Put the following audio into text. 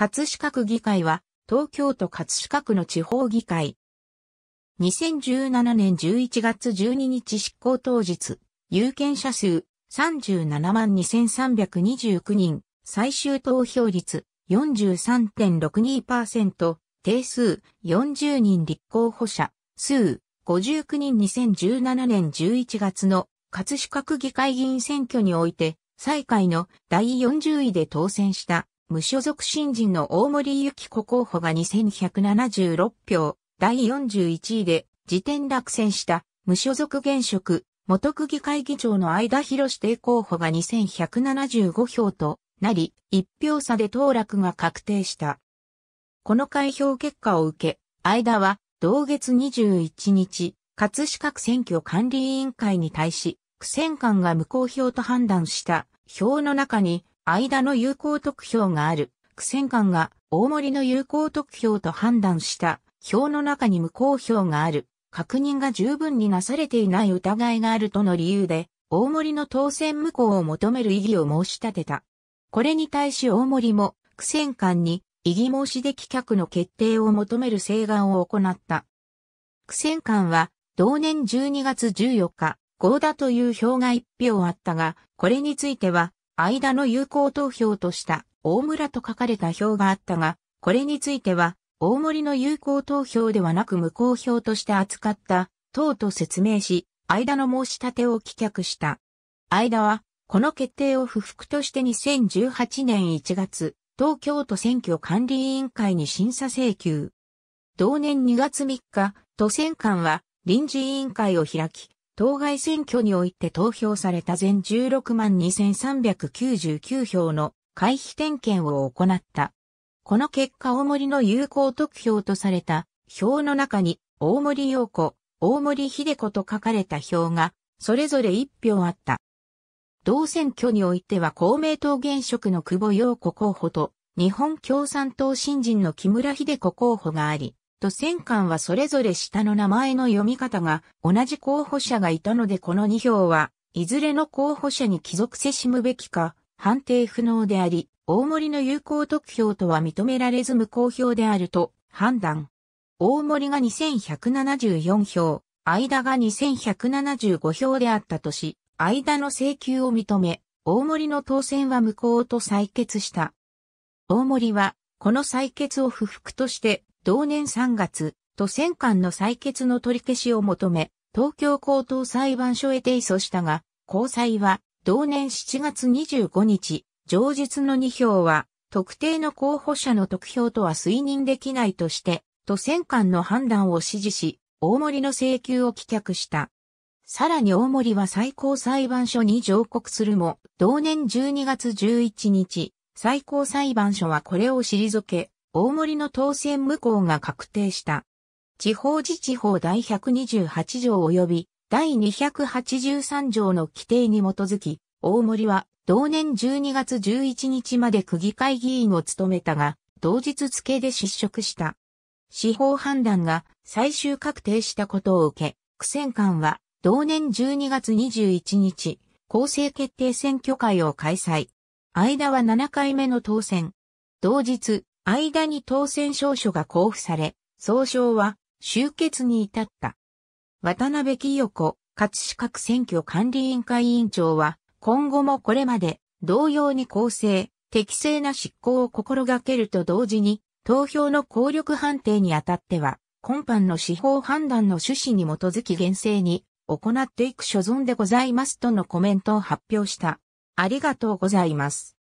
葛飾区議会は、東京都葛飾区の地方議会。2017年11月12日執行当日、有権者数37万2329人、最終投票率43.62%、定数40人立候補者、数59人2017年11月の葛飾区議会議員選挙において、最下位の第40位で当選した無所属新人の大森幸子候補が2176票、第41位で、時点落選した、無所属現職、元区議会議長の間広指定候補が2175票となり、1票差で当落が確定した。この開票結果を受け、間は同月21日、葛飾区選挙管理委員会に対し、苦戦官が無効票と判断した票の中に間の有効得票がある、苦戦官が大盛りの有効得票と判断した票の中に無効票がある、確認が十分になされていない疑いがあるとの理由で、大森の当選無効を求める異議を申し立てた。これに対し大森も、苦戦官に異議申し出棄却の決定を求める請願を行った。苦戦官は、同年12月14日、合田という票が1票あったが、これについては、間の有効投票とした大村と書かれた票があったが、これについては、大森の有効投票ではなく無効票として扱った、党と説明し、間の申し立てを棄却した。間は、この決定を不服として2018年1月、東京都選挙管理委員会に審査請求。同年2月3日、都選官は臨時委員会を開き、当該選挙において投票された全16万2399票の回避点検を行った。この結果大森の有効得票とされた票の中に大森陽子、大森秀子と書かれた票がそれぞれ1票あった。同選挙においては公明党現職の久保陽子候補と日本共産党新人の木村秀子候補があり、と選艦はそれぞれ下の名前の読み方が同じ候補者がいたのでこの2票はいずれの候補者に帰属せしむべきか判定不能であり、大森の有効得票とは認められず無効票であると判断。大森が2174票、間が2175票であったとし、間の請求を認め、大森の当選は無効と採決した。大森は、この採決を不服として、同年3月、都選間の採決の取り消しを求め、東京高等裁判所へ提訴したが、高裁は、同年7月25日、上述の2票は、特定の候補者の得票とは推認できないとして、都選間の判断を支持し、大森の請求を棄却した。さらに大森は最高裁判所に上告するも、同年12月11日、最高裁判所はこれを退け、大森の当選無効が確定した。地方自治法第128条及び第283条の規定に基づき、大森は同年12月11日まで区議会議員を務めたが、同日付で失職した。司法判断が最終確定したことを受け、苦戦官は同年12月21日、公正決定選挙会を開催。間は7回目の当選。同日、間に当選証書が交付され、総称は終結に至った。渡辺清子、葛飾区選挙管理委員会委員長は、今後もこれまで同様に公正、適正な執行を心がけると同時に、投票の効力判定にあたっては、今般の司法判断の趣旨に基づき厳正に行っていく所存でございますとのコメントを発表した。ありがとうございます。